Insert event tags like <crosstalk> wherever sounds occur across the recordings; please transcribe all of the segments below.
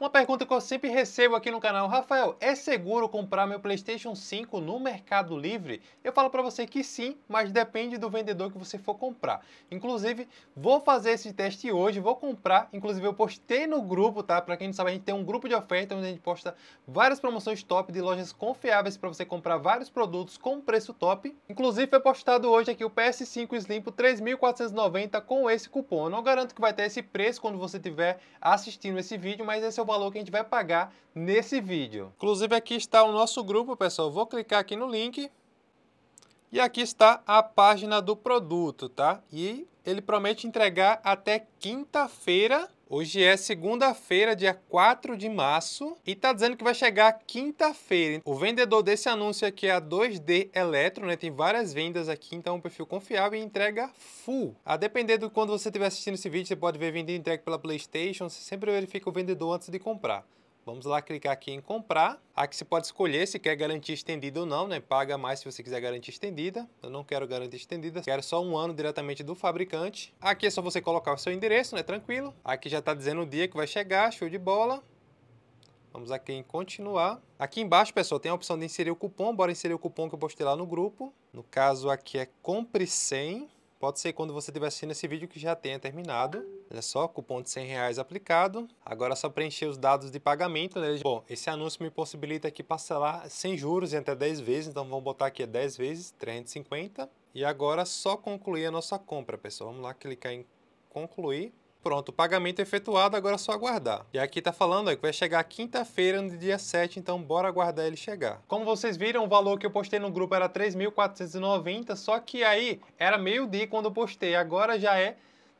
Uma pergunta que eu sempre recebo aqui no canal, Rafael, é seguro comprar meu PlayStation 5 no Mercado Livre? Eu falo para você que sim, mas depende do vendedor que você for comprar. Inclusive, vou fazer esse teste hoje, vou comprar, inclusive eu postei no grupo, tá? Para quem não sabe, a gente tem um grupo de oferta onde a gente posta várias promoções top de lojas confiáveis para você comprar vários produtos com preço top. Inclusive, foi postado hoje aqui o PS5 Slim por 3.490 com esse cupom. Eu não garanto que vai ter esse preço quando você estiver assistindo esse vídeo, mas esse é o valor que a gente vai pagar nesse vídeo. Inclusive aqui está o nosso grupo, pessoal. Eu vou clicar aqui no link e aqui está a página do produto, tá? E ele promete entregar até quinta-feira Hoje é segunda-feira, dia 4 de março, e tá dizendo que vai chegar quinta-feira. O vendedor desse anúncio aqui é a 2D Eletro, né? Tem várias vendas aqui, então é um perfil confiável e entrega full. A depender do quando você estiver assistindo esse vídeo, você pode ver vendendo entrega pela PlayStation, você sempre verifica o vendedor antes de comprar. Vamos lá clicar aqui em comprar. Aqui você pode escolher se quer garantia estendida ou não, né? Paga mais se você quiser garantia estendida. Eu não quero garantia estendida, quero só um ano diretamente do fabricante. Aqui é só você colocar o seu endereço, né? Tranquilo. Aqui já está dizendo o dia que vai chegar, show de bola. Vamos aqui em continuar. Aqui embaixo, pessoal, tem a opção de inserir o cupom. Bora inserir o cupom que eu postei lá no grupo. No caso aqui é compre 100. Pode ser quando você estiver assistindo esse vídeo que já tenha terminado. Olha só, cupom de 100 reais aplicado. Agora é só preencher os dados de pagamento. Né? Bom, esse anúncio me possibilita aqui parcelar sem juros em até 10 vezes. Então vamos botar aqui 10 vezes, 350. E agora é só concluir a nossa compra, pessoal. Vamos lá clicar em concluir. Pronto, o pagamento é efetuado, agora é só aguardar. E aqui tá falando aí que vai chegar quinta-feira, no dia 7, então bora aguardar ele chegar. Como vocês viram, o valor que eu postei no grupo era 3.490, só que aí era meio-dia quando eu postei, agora já é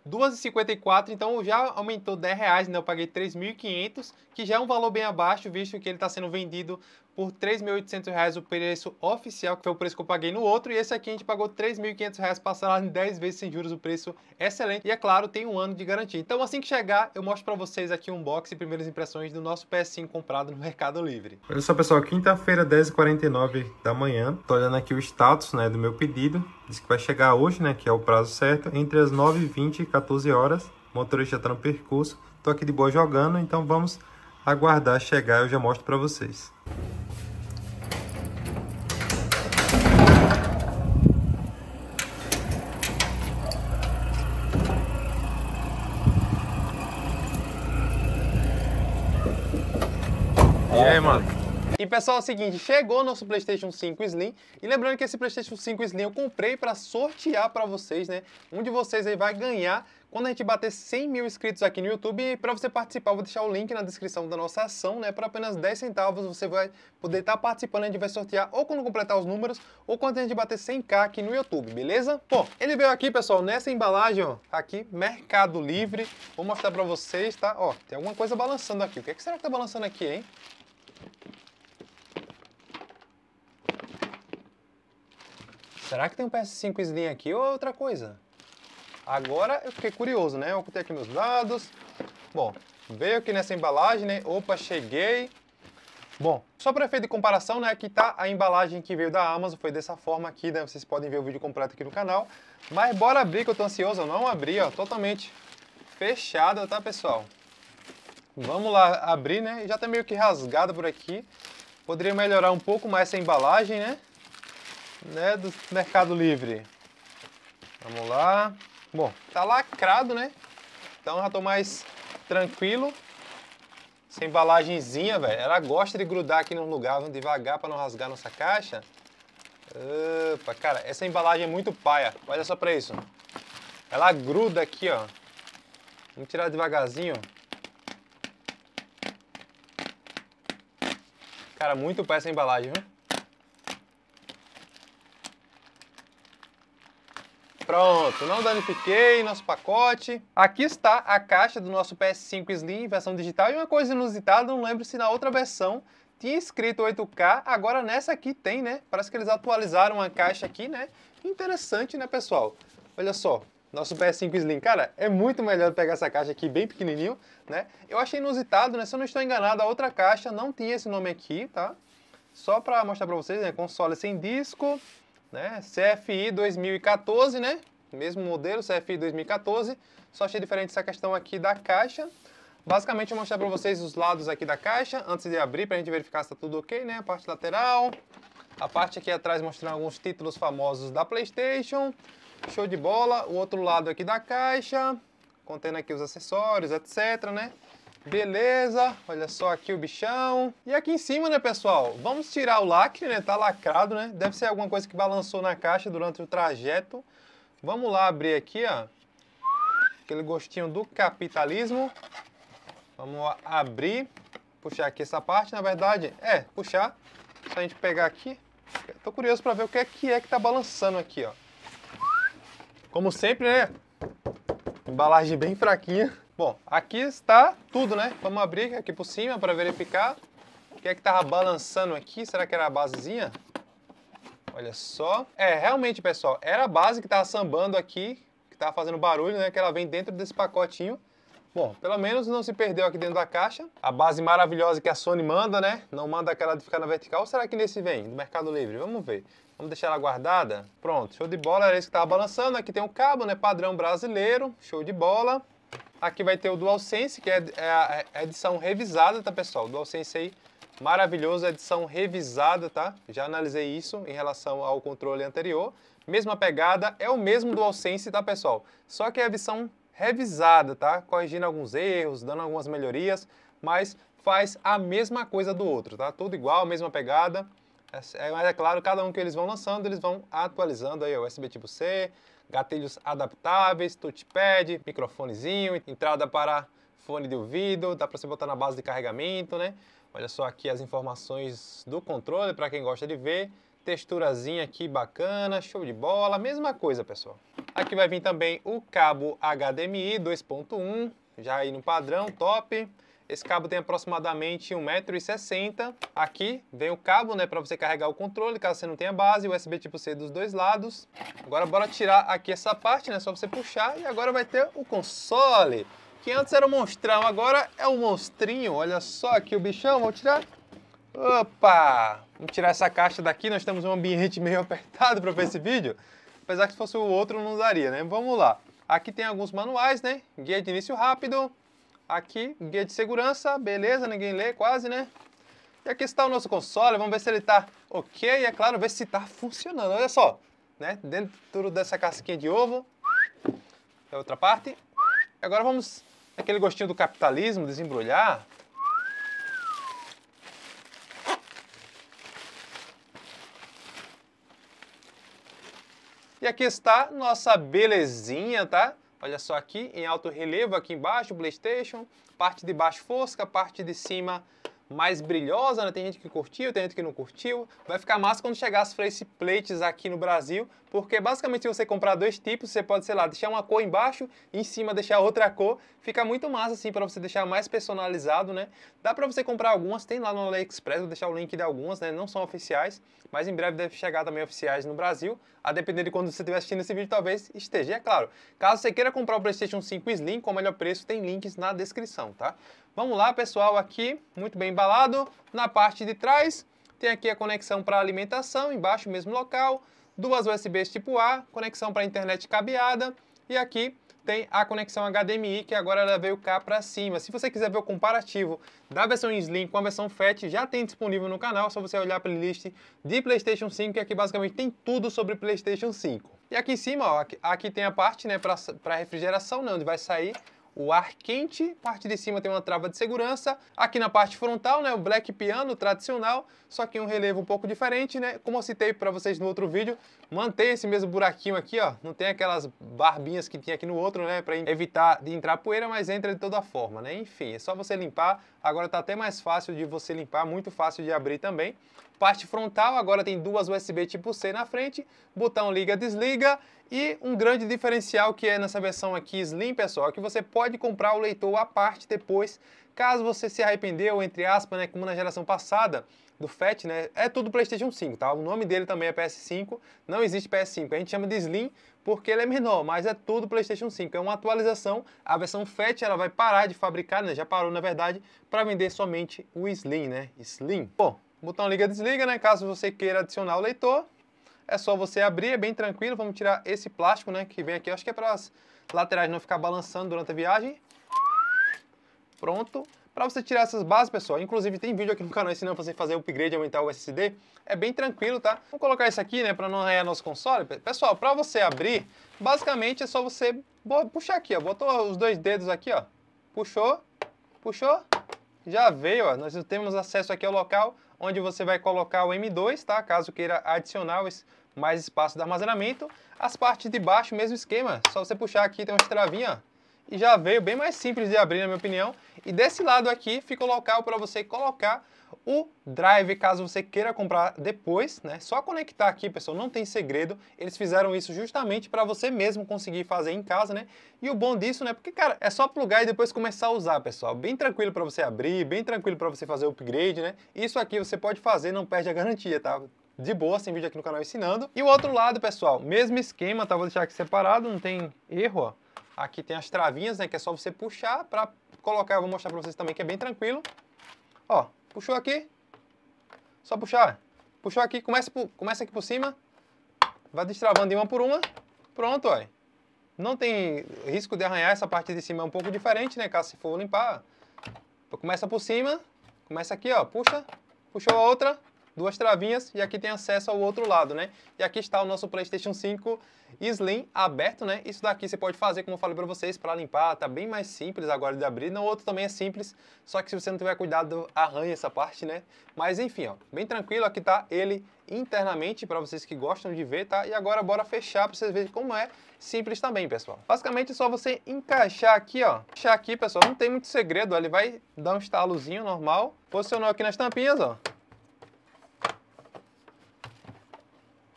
2,54, então já aumentou 10 reais, né? Eu paguei 3.500, que já é um valor bem abaixo, visto que ele está sendo vendido por R$ 3.800 o preço oficial, que foi o preço que eu paguei no outro, e esse aqui a gente pagou R$ 3.500 parcelado em 10 vezes sem juros, o preço excelente, e é claro, tem um ano de garantia. Então assim que chegar, eu mostro para vocês aqui um box e primeiras impressões do nosso PS5 comprado no <laughs> Mercado Livre. Olha só pessoal, quinta-feira, 10h49 da manhã, tô olhando aqui o status né, do meu pedido, diz que vai chegar hoje, né, que é o prazo certo, entre as 9h20 e 14 horas, o motorista está no percurso, tô aqui de boa jogando, então vamos aguardar chegar eu já mostro para vocês. pessoal, é o seguinte, chegou nosso PlayStation 5 Slim. E lembrando que esse PlayStation 5 Slim eu comprei para sortear para vocês, né? Um de vocês aí vai ganhar quando a gente bater 100 mil inscritos aqui no YouTube, para você participar, vou deixar o link na descrição da nossa ação, né? Por apenas 10 centavos você vai poder estar tá participando, a gente vai sortear ou quando completar os números, ou quando a gente bater 100k aqui no YouTube, beleza? Bom, ele veio aqui, pessoal, nessa embalagem, ó, aqui, Mercado Livre. Vou mostrar para vocês, tá? Ó, tem alguma coisa balançando aqui. O que, é que será que tá balançando aqui, hein? Será que tem um PS5 Slim aqui ou é outra coisa? Agora eu fiquei curioso, né? Eu contei aqui meus dados. Bom, veio aqui nessa embalagem, né? Opa, cheguei. Bom, só para efeito de comparação, né, aqui tá a embalagem que veio da Amazon, foi dessa forma aqui, né, vocês podem ver o vídeo completo aqui no canal. Mas bora abrir, que eu tô ansioso, eu não abri, ó, totalmente fechada, tá, pessoal? Vamos lá abrir, né, já tá meio que rasgada por aqui. Poderia melhorar um pouco mais essa embalagem, né? né, do Mercado Livre. Vamos lá. Bom, tá lacrado, né? Então já tô mais tranquilo. Essa embalagenzinha, velho. Ela gosta de grudar aqui no lugar. Vamos devagar para não rasgar nossa caixa. Opa, cara, essa embalagem é muito paia. Olha só pra isso. Ela gruda aqui, ó. Vamos tirar devagarzinho. Cara, muito paia essa embalagem, viu? Pronto, não danifiquei nosso pacote. Aqui está a caixa do nosso PS5 Slim, versão digital. E uma coisa inusitada, não lembro se na outra versão tinha escrito 8K, agora nessa aqui tem, né? Parece que eles atualizaram a caixa aqui, né? Interessante, né, pessoal? Olha só, nosso PS5 Slim. Cara, é muito melhor pegar essa caixa aqui bem pequenininho, né? Eu achei inusitado, né? Se eu não estou enganado, a outra caixa não tinha esse nome aqui, tá? Só para mostrar para vocês, né? Console sem disco, né? CFI 2014, né? Mesmo modelo, CFI 2014, só achei diferente essa questão aqui da caixa. Basicamente, eu vou mostrar para vocês os lados aqui da caixa, antes de abrir, para a gente verificar se está tudo ok, né? A parte lateral, a parte aqui atrás mostrando alguns títulos famosos da Playstation, show de bola. O outro lado aqui da caixa, contendo aqui os acessórios, etc, né? Beleza, olha só aqui o bichão. E aqui em cima, né, pessoal, vamos tirar o lacre, né, tá lacrado, né? Deve ser alguma coisa que balançou na caixa durante o trajeto. Vamos lá abrir aqui, ó. Aquele gostinho do capitalismo. Vamos abrir, puxar aqui essa parte, na verdade, é, puxar. Só a gente pegar aqui, tô curioso para ver o que é que é que tá balançando aqui, ó. Como sempre, né? Embalagem bem fraquinha. Bom, aqui está tudo, né? Vamos abrir aqui por cima para verificar. O que é que estava balançando aqui? Será que era a basezinha? Olha só. É, realmente, pessoal, era a base que estava sambando aqui, que estava fazendo barulho, né? Que ela vem dentro desse pacotinho. Bom, pelo menos não se perdeu aqui dentro da caixa. A base maravilhosa que a Sony manda, né? Não manda aquela de ficar na vertical. Ou será que nesse vem? Do Mercado Livre? Vamos ver. Vamos deixar ela guardada. Pronto, show de bola. Era isso que estava balançando. Aqui tem um cabo, né? Padrão brasileiro. Show de bola. Aqui vai ter o DualSense, que é, é, é a edição revisada, tá, pessoal? O DualSense aí, maravilhoso, edição revisada, tá? Já analisei isso em relação ao controle anterior. Mesma pegada, é o mesmo DualSense, tá, pessoal? Só que é a edição revisada, tá? Corrigindo alguns erros, dando algumas melhorias, mas faz a mesma coisa do outro, tá? Tudo igual, mesma pegada. É, é, mas é claro, cada um que eles vão lançando, eles vão atualizando aí o USB tipo C, gatilhos adaptáveis, touchpad, microfonezinho, entrada para fone de ouvido, dá para você botar na base de carregamento, né? Olha só aqui as informações do controle para quem gosta de ver. Texturazinha aqui bacana, show de bola, mesma coisa, pessoal. Aqui vai vir também o cabo HDMI 2.1, já aí no padrão, top. Esse cabo tem aproximadamente 1,60m. Aqui vem o cabo, né, para você carregar o controle, caso você não tenha base, USB tipo C dos dois lados. Agora bora tirar aqui essa parte, né, só você puxar e agora vai ter o console. Que antes era um monstrão, agora é um monstrinho. Olha só aqui o bichão, vou tirar. Opa! Vamos tirar essa caixa daqui, nós estamos em um ambiente meio <laughs> apertado para ver esse vídeo. Apesar que se fosse o outro não daria, né? Vamos lá. Aqui tem alguns manuais, né? Guia de início rápido, Aqui, guia de segurança, beleza, ninguém lê quase, né? E aqui está o nosso console, vamos ver se ele está ok, e é claro, ver se está funcionando. Olha só, né? Dentro dessa casquinha de ovo, é outra parte. Agora vamos, aquele gostinho do capitalismo, desembrulhar. E aqui está nossa belezinha, tá? Olha só aqui, em alto relevo aqui embaixo, o PlayStation, parte de baixo fosca, parte de cima mais brilhosa, né? Tem gente que curtiu, tem gente que não curtiu. Vai ficar massa quando chegar as faceplates aqui no Brasil, porque basicamente se você comprar dois tipos, você pode, sei lá, deixar uma cor embaixo e em cima deixar outra cor. Fica muito massa assim para você deixar mais personalizado, né? Dá para você comprar algumas, tem lá no AliExpress, vou deixar o link de algumas, né? Não são oficiais, mas em breve deve chegar também oficiais no Brasil, a depender de quando você estiver assistindo esse vídeo, talvez esteja, é claro. Caso você queira comprar o PlayStation 5 Slim com o melhor preço, tem links na descrição, tá? Vamos lá, pessoal, aqui, muito bem embalado. Na parte de trás, tem aqui a conexão para alimentação, embaixo, mesmo local. Duas USBs tipo A, conexão para internet cabeada. E aqui tem a conexão HDMI, que agora ela veio cá para cima. Se você quiser ver o comparativo da versão Slim com a versão Fat, já tem disponível no canal, é só você olhar a playlist de PlayStation 5, que aqui basicamente tem tudo sobre PlayStation 5. E aqui em cima, ó, aqui, tem a parte né, para refrigeração, né, onde vai sair o ar quente, parte de cima tem uma trava de segurança, aqui na parte frontal, né, o black piano tradicional, só que um relevo um pouco diferente, né, como eu citei para vocês no outro vídeo, mantém esse mesmo buraquinho aqui, ó, não tem aquelas barbinhas que tinha aqui no outro, né, para evitar de entrar poeira, mas entra de toda forma, né, enfim, é só você limpar, agora tá até mais fácil de você limpar, muito fácil de abrir também, parte frontal, agora tem duas USB tipo C na frente, botão liga-desliga e um grande diferencial que é nessa versão aqui Slim, pessoal, é que você pode comprar o leitor à parte depois, caso você se arrependeu, entre aspas, né, como na geração passada, do FAT, né? É tudo PlayStation 5, tá? O nome dele também é PS5, não existe PS5. A gente chama de Slim porque ele é menor, mas é tudo PlayStation 5. É uma atualização. A versão FAT ela vai parar de fabricar, né? Já parou, na verdade, para vender somente o Slim, né? Slim. Bom, botão liga desliga, né? Caso você queira adicionar o leitor, é só você abrir, é bem tranquilo. Vamos tirar esse plástico, né, que vem aqui. acho que é para as laterais não ficar balançando durante a viagem. Pronto. Para você tirar essas bases, pessoal, inclusive tem vídeo aqui no canal ensinando você fazer upgrade e aumentar o SSD. É bem tranquilo, tá? Vamos colocar isso aqui, né, para não arranhar nosso console. Pessoal, para você abrir, basicamente é só você puxar aqui, ó. Botou os dois dedos aqui, ó. Puxou, puxou, já veio, ó. Nós temos acesso aqui ao local onde você vai colocar o M2, tá? Caso queira adicionar mais espaço de armazenamento. As partes de baixo, mesmo esquema, só você puxar aqui, tem uma travinha, e já veio bem mais simples de abrir, na minha opinião. E desse lado aqui fica o local para você colocar o drive, caso você queira comprar depois, né? Só conectar aqui, pessoal, não tem segredo. Eles fizeram isso justamente para você mesmo conseguir fazer em casa, né? E o bom disso, né? Porque, cara, é só plugar e depois começar a usar, pessoal. Bem tranquilo para você abrir, bem tranquilo para você fazer o upgrade, né? Isso aqui você pode fazer, não perde a garantia, tá? de boa, sem vídeo aqui no canal ensinando. E o outro lado, pessoal, mesmo esquema, tá? Vou deixar aqui separado, não tem erro, ó. Aqui tem as travinhas, né, que é só você puxar para colocar. Eu vou mostrar para vocês também que é bem tranquilo. Ó, puxou aqui, só puxar. Puxou aqui, começa, por, começa aqui por cima, vai destravando de uma por uma, pronto, ó. Não tem risco de arranhar, essa parte de cima é um pouco diferente, né, caso se for limpar. Começa por cima, começa aqui, ó, puxa, puxou a outra, duas travinhas e aqui tem acesso ao outro lado, né? E aqui está o nosso PlayStation 5 Slim aberto, né? Isso daqui você pode fazer, como eu falei para vocês, para limpar, tá bem mais simples agora de abrir. No outro também é simples, só que se você não tiver cuidado, arranha essa parte, né? Mas enfim, ó, bem tranquilo, aqui tá ele internamente para vocês que gostam de ver, tá? E agora bora fechar para vocês verem como é simples também, pessoal. Basicamente é só você encaixar aqui, ó. Encaixar aqui, pessoal, não tem muito segredo, ó. ele vai dar um estalozinho normal. Posicionou aqui nas tampinhas, ó.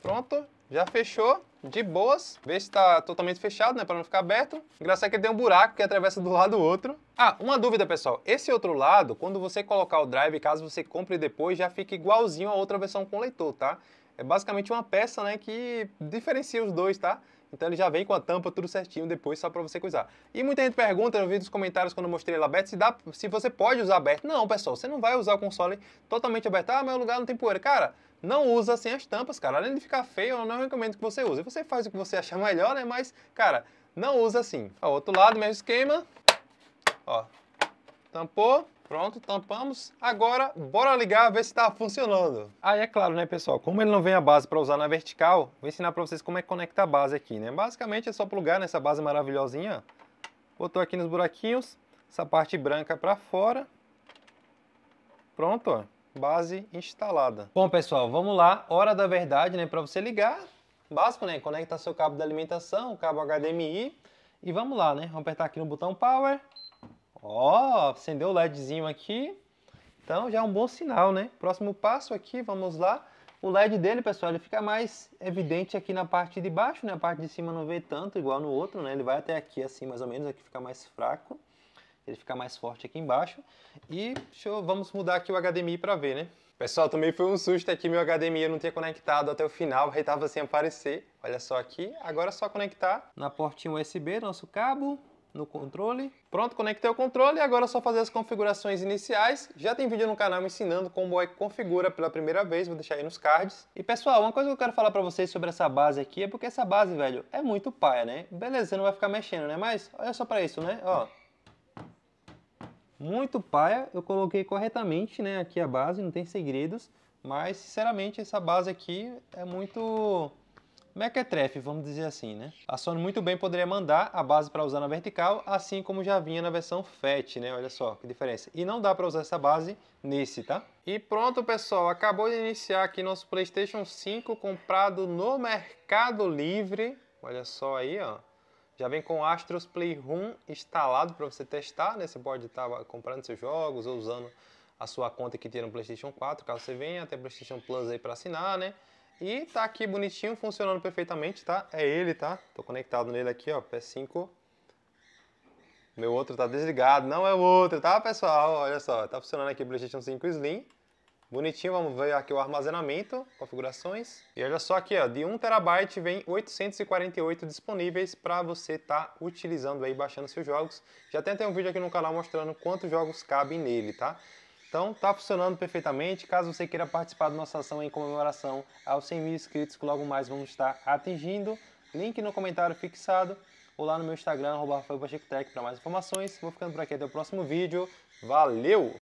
Pronto, já fechou, de boas. Vê se está totalmente fechado, né, para não ficar aberto. Engraçado é que ele tem um buraco que atravessa do lado do outro. Ah, uma dúvida, pessoal. Esse outro lado, quando você colocar o drive, caso você compre depois, já fica igualzinho a outra versão com leitor, tá? É basicamente uma peça, né, que diferencia os dois, tá? Então ele já vem com a tampa tudo certinho depois só para você coisar. E muita gente pergunta, eu vi nos comentários quando eu mostrei ele aberto, se, dá, se você pode usar aberto. Não, pessoal, você não vai usar o console totalmente aberto. Ah, mas o lugar não tem poeira. Cara, não usa sem assim as tampas, cara. Além de ficar feio, eu não recomendo que você use. Você faz o que você achar melhor, né? Mas, cara, não usa assim. Ó, outro lado, mesmo esquema. Ó, tampou. Pronto, tampamos. Agora, bora ligar, ver se está funcionando. Aí ah, é claro, né, pessoal, como ele não vem a base para usar na vertical, vou ensinar para vocês como é que conecta a base aqui, né? Basicamente é só plugar nessa base maravilhosinha. Botou aqui nos buraquinhos, essa parte branca para fora. Pronto, ó base instalada. Bom, pessoal, vamos lá. Hora da verdade, né? Para você ligar, básico, né? Conecta seu cabo de alimentação, cabo HDMI. E vamos lá, né? Vamos apertar aqui no botão Power. Ó, acendeu o LEDzinho aqui. Então já é um bom sinal, né? Próximo passo aqui, vamos lá. O LED dele, pessoal, ele fica mais evidente aqui na parte de baixo, né? A parte de cima não vê tanto, igual no outro, né? Ele vai até aqui, assim, mais ou menos. Aqui fica mais fraco ele fica mais forte aqui embaixo. E eu, vamos mudar aqui o HDMI para ver, né? Pessoal, também foi um susto aqui, meu HDMI eu não tinha conectado até o final, ele estava sem aparecer. Olha só aqui, agora é só conectar na portinha USB, nosso cabo, no controle. Pronto, conectei o controle agora é só fazer as configurações iniciais. Já tem vídeo no canal ensinando como é que configura pela primeira vez, vou deixar aí nos cards. E pessoal, uma coisa que eu quero falar pra vocês sobre essa base aqui é porque essa base, velho, é muito paia, né? Beleza, você não vai ficar mexendo, né? Mas olha só pra isso, né? Ó, muito paia, eu coloquei corretamente né, aqui a base, não tem segredos, mas sinceramente essa base aqui é muito mequetrefe, vamos dizer assim, né? A Sony muito bem poderia mandar a base para usar na vertical, assim como já vinha na versão FAT, né? Olha só que diferença. E não dá para usar essa base nesse, tá? E pronto, pessoal, acabou de iniciar aqui nosso PlayStation 5 comprado no Mercado Livre. Olha só aí, ó. Já vem com Astros Playroom instalado para você testar, né? Você pode estar tá comprando seus jogos ou usando a sua conta que tinha no PlayStation 4, caso você venha, até PlayStation Plus aí para assinar, né? E tá aqui bonitinho, funcionando perfeitamente, tá? É ele, tá? Tô conectado nele aqui, ó, PS5. Meu outro tá desligado, não é o outro, tá, pessoal? Olha só, tá funcionando aqui o PlayStation 5 Slim. Bonitinho, vamos ver aqui o armazenamento, configurações. E olha só aqui, ó, de 1TB vem 848 disponíveis para você estar tá utilizando aí, baixando seus jogos. Já tem até um vídeo aqui no canal mostrando quantos jogos cabem nele, tá? Então tá funcionando perfeitamente. Caso você queira participar da nossa ação em comemoração aos 100 mil inscritos que logo mais vamos estar atingindo, link no comentário fixado ou lá no meu Instagram, arroba para mais informações. Vou ficando por aqui até o próximo vídeo. Valeu!